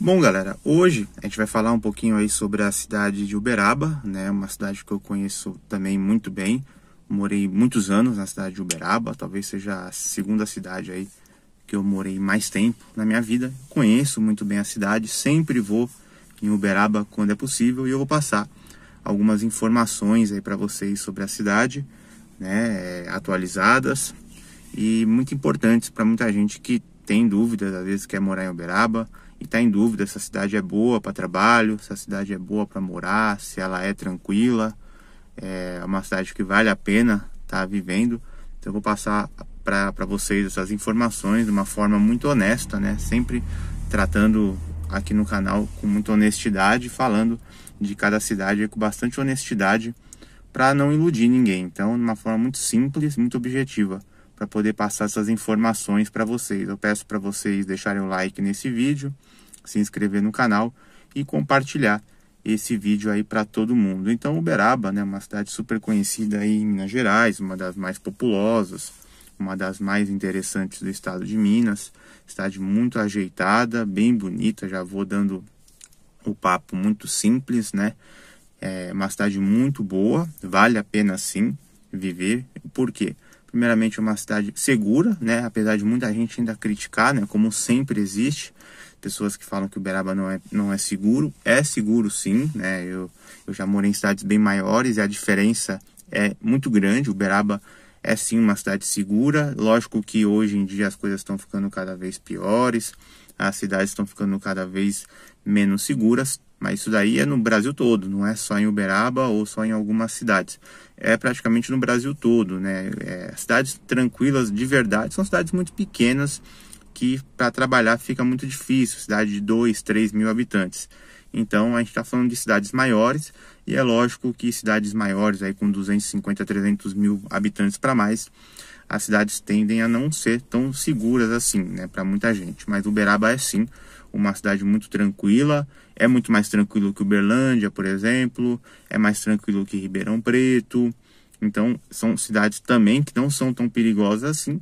Bom, galera, hoje a gente vai falar um pouquinho aí sobre a cidade de Uberaba, né? Uma cidade que eu conheço também muito bem. Morei muitos anos na cidade de Uberaba, talvez seja a segunda cidade aí que eu morei mais tempo na minha vida. Conheço muito bem a cidade, sempre vou em Uberaba quando é possível e eu vou passar algumas informações aí para vocês sobre a cidade, né, é, atualizadas e muito importantes para muita gente que tem dúvidas, às vezes quer morar em Uberaba, e está em dúvida se a cidade é boa para trabalho, se a cidade é boa para morar, se ela é tranquila, é uma cidade que vale a pena estar tá vivendo. Então eu vou passar para vocês essas informações de uma forma muito honesta, né? Sempre tratando aqui no canal com muita honestidade, falando de cada cidade com bastante honestidade para não iludir ninguém. Então, de uma forma muito simples, muito objetiva para poder passar essas informações para vocês. Eu peço para vocês deixarem o like nesse vídeo, se inscrever no canal e compartilhar esse vídeo aí para todo mundo. Então Uberaba, né, uma cidade super conhecida aí em Minas Gerais, uma das mais populosas, uma das mais interessantes do estado de Minas, cidade muito ajeitada, bem bonita, já vou dando o papo muito simples, né? É uma cidade muito boa, vale a pena sim viver. Por quê? primeiramente é uma cidade segura, né? Apesar de muita gente ainda criticar, né? Como sempre existe pessoas que falam que Uberaba não é, não é seguro. É seguro sim, né? Eu, eu já morei em cidades bem maiores e a diferença é muito grande. Uberaba é sim uma cidade segura. Lógico que hoje em dia as coisas estão ficando cada vez piores, as cidades estão ficando cada vez menos seguras. Mas isso daí é no Brasil todo, não é só em Uberaba ou só em algumas cidades. É praticamente no Brasil todo, né? É, cidades tranquilas de verdade são cidades muito pequenas que para trabalhar fica muito difícil, cidade de 2, 3 mil habitantes. Então a gente está falando de cidades maiores e é lógico que cidades maiores aí com 250, 300 mil habitantes para mais as cidades tendem a não ser tão seguras assim, né, para muita gente. Mas Uberaba é sim uma cidade muito tranquila, é muito mais tranquilo que Uberlândia, por exemplo, é mais tranquilo que Ribeirão Preto. Então, são cidades também que não são tão perigosas assim,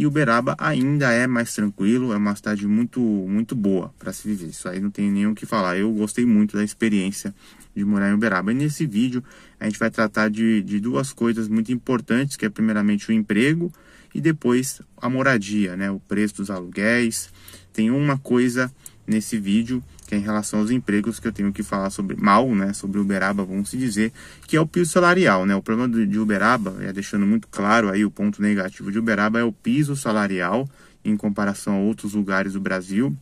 e Uberaba ainda é mais tranquilo, é uma cidade muito, muito boa para se viver. Isso aí não tem nenhum o que falar. Eu gostei muito da experiência de morar em Uberaba. E nesse vídeo a gente vai tratar de, de duas coisas muito importantes, que é primeiramente o emprego e depois a moradia, né? O preço dos aluguéis. Tem uma coisa nesse vídeo que é em relação aos empregos que eu tenho que falar sobre mal, né, sobre Uberaba, vamos se dizer, que é o piso salarial, né? O problema de Uberaba, é deixando muito claro aí o ponto negativo de Uberaba é o piso salarial em comparação a outros lugares do Brasil.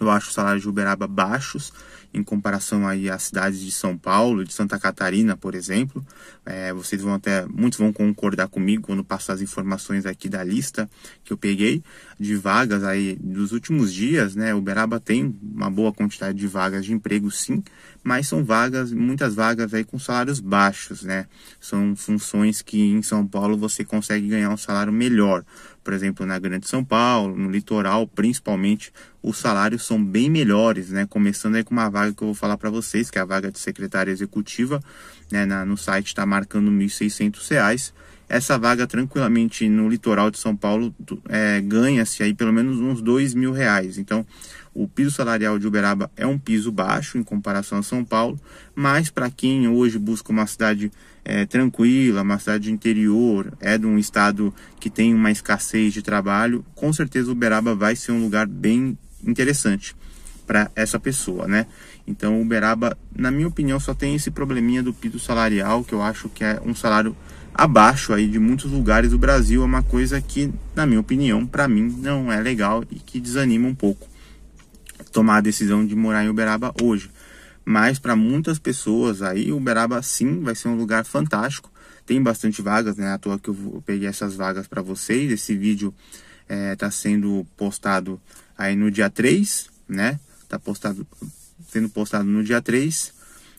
Eu acho os salários de Uberaba baixos em comparação aí às cidades de São Paulo, de Santa Catarina, por exemplo. É, vocês vão até, muitos vão concordar comigo quando passar as informações aqui da lista que eu peguei de vagas aí dos últimos dias, né? Uberaba tem uma boa quantidade de vagas de emprego, sim, mas são vagas, muitas vagas aí com salários baixos, né? São funções que em São Paulo você consegue ganhar um salário melhor. Por exemplo, na Grande São Paulo, no litoral, principalmente, os salários são bem melhores, né? Começando aí com uma vaga que eu vou falar para vocês, que é a vaga de secretária executiva, né? Na, no site está marcando R$ 1.600 essa vaga tranquilamente no litoral de São Paulo é, ganha-se aí pelo menos uns dois mil reais. Então, o piso salarial de Uberaba é um piso baixo em comparação a São Paulo, mas para quem hoje busca uma cidade é, tranquila, uma cidade de interior, é de um estado que tem uma escassez de trabalho, com certeza Uberaba vai ser um lugar bem interessante para essa pessoa, né? Então, Uberaba, na minha opinião, só tem esse probleminha do piso salarial, que eu acho que é um salário abaixo aí de muitos lugares do Brasil, é uma coisa que, na minha opinião, para mim não é legal e que desanima um pouco tomar a decisão de morar em Uberaba hoje. Mas para muitas pessoas aí, Uberaba sim vai ser um lugar fantástico. Tem bastante vagas, né? À toa que eu, peguei essas vagas para vocês. Esse vídeo está eh, é, sendo postado aí no dia 3, né? está postado, sendo postado no dia 3.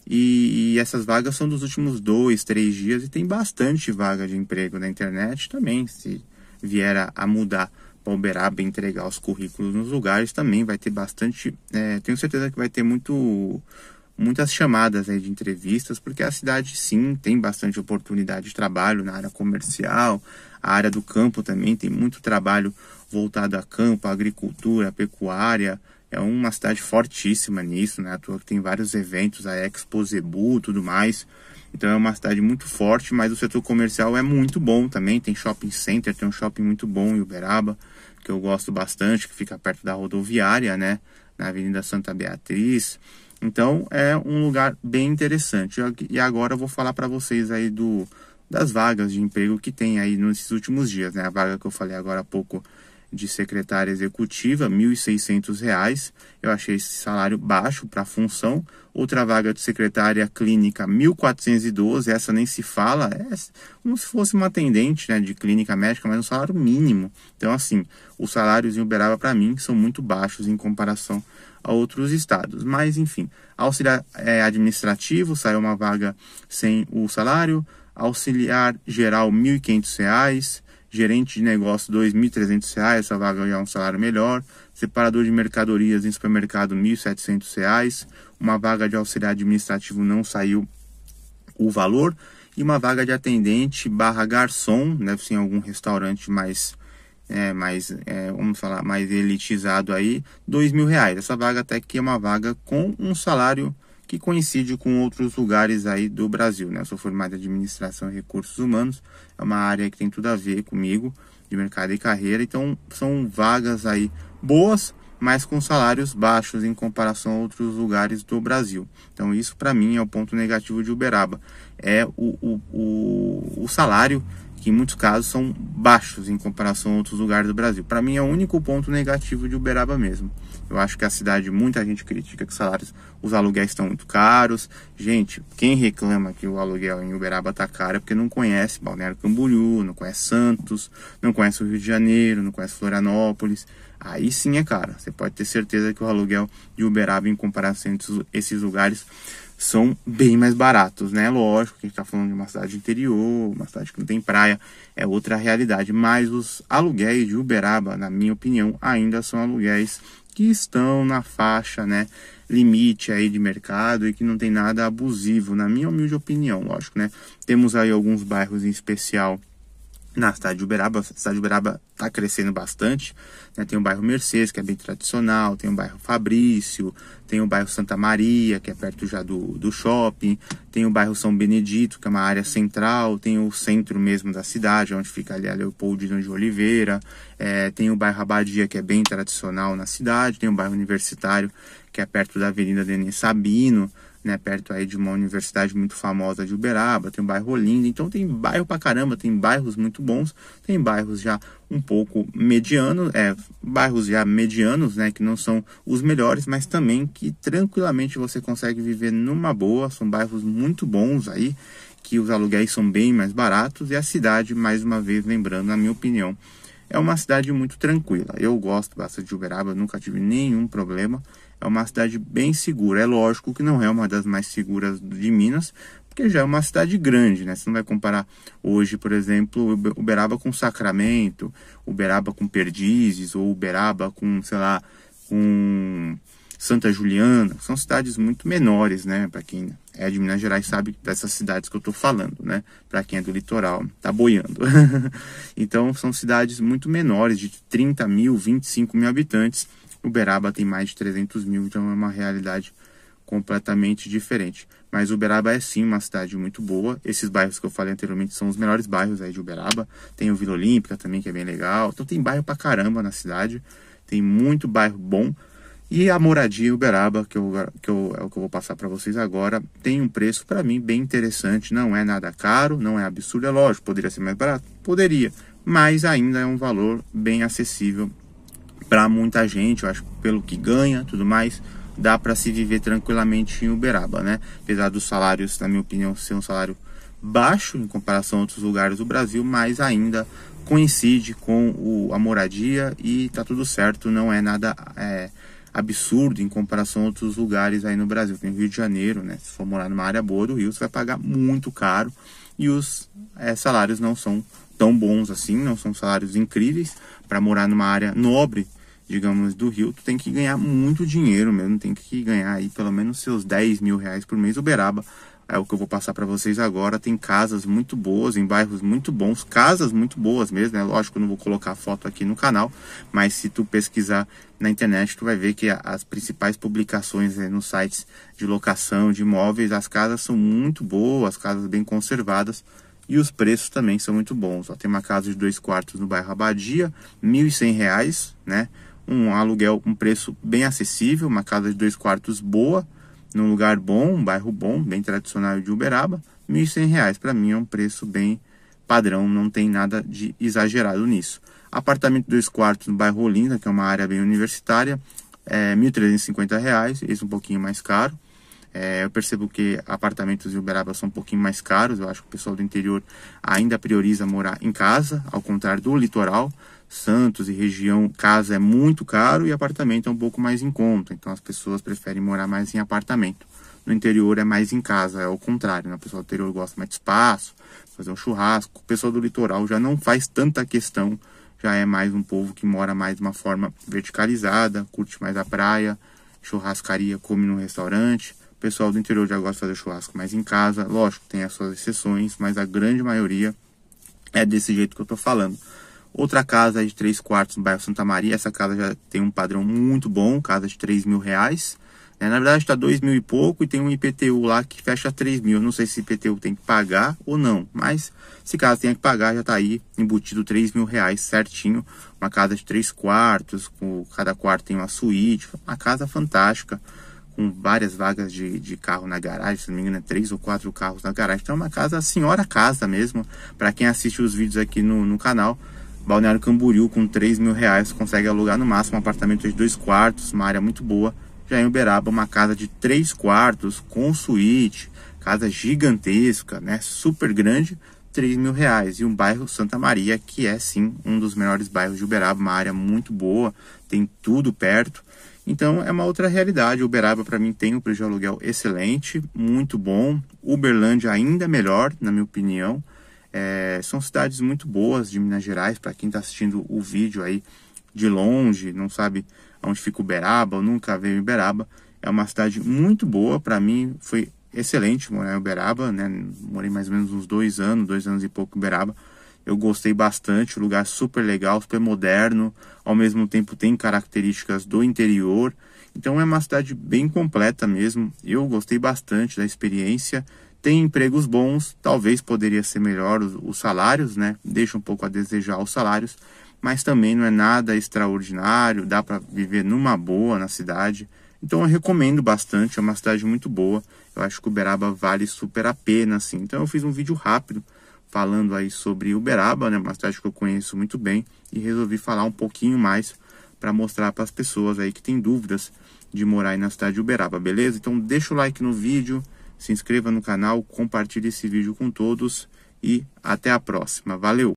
E, e, essas vagas são dos últimos dois, três dias e tem bastante vaga de emprego na internet também. Se vier a, a mudar para Uberaba entregar os currículos nos lugares, também vai ter bastante. É, tenho certeza que vai ter muito muitas chamadas aí de entrevistas, porque a cidade sim tem bastante oportunidade de trabalho na área comercial, a área do campo também tem muito trabalho voltado a campo, à agricultura, à pecuária, é uma cidade fortíssima nisso, né? Tua tem vários eventos, a Expo Zebu, tudo mais. Então é uma cidade muito forte, mas o setor comercial é muito bom também. Tem shopping center, tem um shopping muito bom em Uberaba, que eu gosto bastante, que fica perto da rodoviária, né? Na Avenida Santa Beatriz. Então é um lugar bem interessante. E agora eu vou falar para vocês aí do das vagas de emprego que tem aí nesses últimos dias, né? A vaga que eu falei agora há pouco de secretária executiva, R$ 1.600. Eu achei esse salário baixo para a função. Outra vaga de secretária clínica, R$ 1.412. Essa nem se fala, é como se fosse uma atendente né, de clínica médica, mas um salário mínimo. Então, assim, os salários em Uberaba, para mim, são muito baixos em comparação a outros estados. Mas, enfim, auxiliar é, administrativo, saiu uma vaga sem o salário. Auxiliar geral, R$ 1.500 gerente de negócio R$ reais, essa vaga já é um salário melhor, separador de mercadorias em supermercado R$ reais. uma vaga de auxiliar administrativo não saiu o valor e uma vaga de atendente barra garçom, deve ser em algum restaurante mais, é, mais é, vamos falar, mais elitizado aí, R$ reais. Essa vaga até que é uma vaga com um salário que coincide com outros lugares aí do Brasil. Né? Eu sou formado em administração e recursos humanos, é uma área que tem tudo a ver comigo, de mercado e carreira, então são vagas aí boas mas com salários baixos em comparação a outros lugares do Brasil. Então, isso para mim é o ponto negativo de Uberaba: é o, o, o, o, salário, que em muitos casos são baixos em comparação a outros lugares do Brasil. Para mim, é o único ponto negativo de Uberaba mesmo. Eu acho que a cidade, muita gente critica que salários, os aluguéis estão muito caros. Gente, quem reclama que o aluguel em Uberaba está caro é porque não conhece Balneário Camboriú, não conhece Santos, não conhece o Rio de Janeiro, não conhece Florianópolis. Aí sim é caro. Você pode ter certeza que o aluguel de Uberaba, em comparação entre esses lugares, são bem mais baratos, né? Lógico que a gente está falando de uma cidade interior, uma cidade que não tem praia, é outra realidade. Mas os aluguéis de Uberaba, na minha opinião, ainda são aluguéis que estão na faixa, né? Limite aí de mercado e que não tem nada abusivo, na minha humilde opinião, lógico, né? Temos aí alguns bairros em especial na cidade de Uberaba. A cidade de Uberaba está crescendo bastante. Né? Tem o bairro Mercedes, que é bem tradicional, tem o bairro Fabrício, tem o bairro Santa Maria, que é perto já do, do shopping, tem o bairro São Benedito, que é uma área central, tem o centro mesmo da cidade, onde fica ali a Leopoldina de Oliveira, é, tem o bairro Abadia, que é bem tradicional na cidade, tem o bairro Universitário, que é perto da Avenida Denis Sabino né, perto aí de uma universidade muito famosa de Uberaba, tem um bairro lindo, então tem bairro pra caramba, tem bairros muito bons, tem bairros já um pouco medianos, é, bairros já medianos, né, que não são os melhores, mas também que tranquilamente você consegue viver numa boa, são bairros muito bons aí, que os aluguéis são bem mais baratos e a cidade, mais uma vez lembrando, na minha opinião, é uma cidade muito tranquila. Eu gosto bastante de Uberaba, nunca tive nenhum problema. É uma cidade bem segura. É lógico que não é uma das mais seguras de Minas, porque já é uma cidade grande, né? Você não vai comparar hoje, por exemplo, Uberaba com Sacramento, Uberaba com Perdizes, ou Uberaba com, sei lá, com Santa Juliana, são cidades muito menores, né? Para quem é de Minas Gerais sabe dessas cidades que eu estou falando, né? Para quem é do litoral, tá boiando. então são cidades muito menores, de 30 mil, 25 mil habitantes. Uberaba tem mais de 300 mil, então é uma realidade completamente diferente. Mas Uberaba é sim uma cidade muito boa. Esses bairros que eu falei anteriormente são os melhores bairros aí de Uberaba. Tem o Vila Olímpica também, que é bem legal. Então tem bairro pra caramba na cidade. Tem muito bairro bom. E a moradia em Uberaba, que, eu, que eu, é o que eu vou passar para vocês agora, tem um preço para mim bem interessante. Não é nada caro, não é absurdo, é lógico. Poderia ser mais barato? Poderia, mas ainda é um valor bem acessível para muita gente. Eu acho pelo que ganha tudo mais, dá para se viver tranquilamente em Uberaba, né? Apesar dos salários, na minha opinião, ser um salário baixo em comparação a outros lugares do Brasil, mas ainda coincide com o, a moradia e tá tudo certo, não é nada. É, absurdo em comparação a outros lugares aí no Brasil. Tem o Rio de Janeiro, né? Se for morar numa área boa do Rio, você vai pagar muito caro e os é, salários não são tão bons assim, não são salários incríveis para morar numa área nobre, digamos, do Rio. Tu tem que ganhar muito dinheiro mesmo, tem que ganhar aí pelo menos seus 10 mil reais por mês. Uberaba é o que eu vou passar para vocês agora. Tem casas muito boas, em bairros muito bons, casas muito boas mesmo, né? Lógico, eu não vou colocar a foto aqui no canal, mas se tu pesquisar na internet, tu vai ver que as principais publicações né, nos sites de locação de imóveis, as casas são muito boas, casas bem conservadas. E os preços também são muito bons. Ó, tem uma casa de dois quartos no bairro Abadia, R$ 1.100, né? Um aluguel, um preço bem acessível, uma casa de dois quartos boa, num lugar bom, um bairro bom, bem tradicional de Uberaba, R$ 1.100 para mim é um preço bem padrão, não tem nada de exagerado nisso. Apartamento dois quartos no bairro Olinda, que é uma área bem universitária, é R$ 1.350, esse um pouquinho mais caro. É, eu percebo que apartamentos em Uberaba são um pouquinho mais caros, eu acho que o pessoal do interior ainda prioriza morar em casa, ao contrário do litoral. Santos e região, casa é muito caro e apartamento é um pouco mais em conta. Então as pessoas preferem morar mais em apartamento. No interior é mais em casa, é o contrário. Né? A pessoa do interior gosta mais de espaço, fazer um churrasco. O pessoal do litoral já não faz tanta questão, já é mais um povo que mora mais de uma forma verticalizada, curte mais a praia, churrascaria, come no restaurante. O pessoal do interior já gosta de fazer churrasco mais em casa. Lógico, tem as suas exceções, mas a grande maioria é desse jeito que eu tô falando Outra casa de três quartos no bairro Santa Maria. Essa casa já tem um padrão muito bom, casa de 3 mil reais. É, na verdade está dois mil e pouco e tem um IPTU lá que fecha 3 mil. Não sei se IPTU tem que pagar ou não, mas se caso tenha que pagar, já está aí embutido 3 mil reais certinho. Uma casa de três quartos, com cada quarto tem uma suíte, uma casa fantástica, com várias vagas de, de carro na garagem, se não me engano, é ou quatro carros na garagem. Então é uma casa, senhora casa mesmo, para quem assiste os vídeos aqui no, no canal Balneário Camboriú, com 3 mil reais, consegue alugar no máximo um apartamento de dois quartos, uma área muito boa. Já em Uberaba, uma casa de três quartos, com suíte, casa gigantesca, né? Super grande, 3 mil reais. E um bairro Santa Maria, que é sim um dos melhores bairros de Uberaba, uma área muito boa, tem tudo perto. Então é uma outra realidade. Uberaba para mim tem um preço de aluguel excelente, muito bom. Uberlândia ainda melhor, na minha opinião. É, são cidades muito boas de Minas Gerais, para quem está assistindo o vídeo aí de longe, não sabe onde fica Uberaba, ou nunca veio Uberaba. É uma cidade muito boa, para mim foi excelente morar em Uberaba, né? Morei mais ou menos uns dois anos, dois anos e pouco em Uberaba. Eu gostei bastante, o lugar é super legal, super moderno, ao mesmo tempo tem características do interior. Então é uma cidade bem completa mesmo. Eu gostei bastante da experiência. Tem empregos bons, talvez poderia ser melhor os, os salários, né? Deixa um pouco a desejar os salários, mas também não é nada extraordinário, dá para viver numa boa na cidade. Então eu recomendo bastante, é uma cidade muito boa. Eu acho que Uberaba vale super a pena, assim. Então eu fiz um vídeo rápido falando aí sobre Uberaba, né? Uma cidade que eu conheço muito bem e resolvi falar um pouquinho mais para mostrar para as pessoas aí que tem dúvidas de morar aí na cidade de Uberaba, beleza? Então deixa o like no vídeo, se inscreva no canal, compartilhe esse vídeo com todos e até a próxima. Valeu!